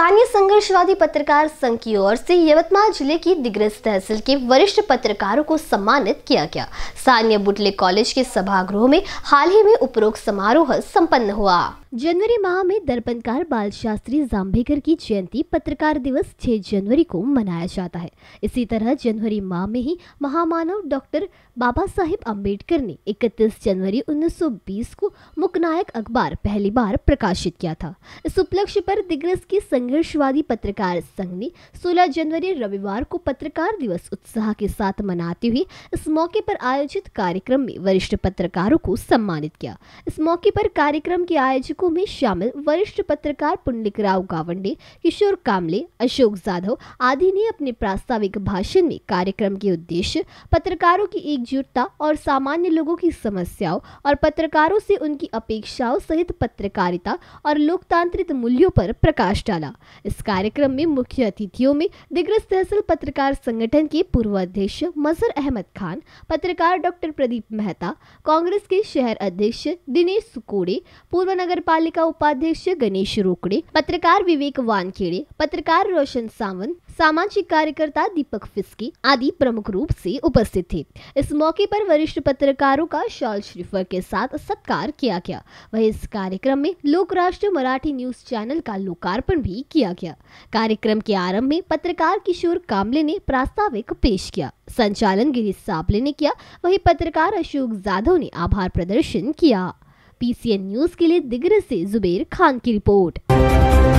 स्थानीय संघर्षवादी पत्रकार संघ की ओर से यवतमाल जिले की दिग्रस तहसील के वरिष्ठ पत्रकारों को सम्मानित किया गया स्थानीय बुटले कॉलेज के सभागृह में हाल ही में उपरोक्त समारोह संपन्न हुआ जनवरी माह में दर्पणकार बाल शास्त्री जाम्भेकर की जयंती पत्रकार दिवस 6 जनवरी को मनाया जाता है इसी तरह जनवरी माह में ही महामानव डॉक्टर बाबा साहेब अम्बेडकर ने 31 जनवरी 1920 को मुकनायक अखबार पहली बार प्रकाशित किया था इस उपलक्ष्य पर दिग्रस की संघ संघर्षवादी पत्रकार संघ ने 16 जनवरी रविवार को पत्रकार दिवस उत्साह के साथ मनाते हुए इस मौके पर आयोजित कार्यक्रम में वरिष्ठ पत्रकारों को सम्मानित किया इस मौके पर कार्यक्रम के आयोजकों में शामिल वरिष्ठ पत्रकार पुंडलिक राव गावंडे किशोर कामले अशोक जाधव आदि ने अपने प्रास्ताविक भाषण में कार्यक्रम के उद्देश्य पत्रकारों की एकजुटता और सामान्य लोगों की समस्याओं और पत्रकारों से उनकी अपेक्षाओं सहित पत्रकारिता और लोकतांत्रिक मूल्यों पर प्रकाश डाला इस कार्यक्रम में मुख्य अतिथियों में दिग्रस तहसील पत्रकार संगठन के पूर्व अध्यक्ष मजर अहमद खान पत्रकार डॉक्टर प्रदीप मेहता कांग्रेस के शहर अध्यक्ष दिनेश सुकोड़े पूर्व नगर पालिका उपाध्यक्ष गणेश रोकड़े पत्रकार विवेक वानखेड़े पत्रकार रोशन सावंत सामाजिक कार्यकर्ता दीपक फिस्के आदि प्रमुख रूप से उपस्थित थे इस मौके पर वरिष्ठ पत्रकारों का शॉल श्रीफर के साथ सत्कार किया गया वही इस कार्यक्रम में लोक राष्ट्र मराठी न्यूज चैनल का लोकार्पण भी भी किया गया कार्यक्रम के आरंभ में पत्रकार किशोर कामले ने प्रास्ताविक पेश किया संचालन गिरीश साबले ने किया वहीं पत्रकार अशोक जाधव ने आभार प्रदर्शन किया पीसीएन न्यूज के लिए दिग्र से जुबेर खान की रिपोर्ट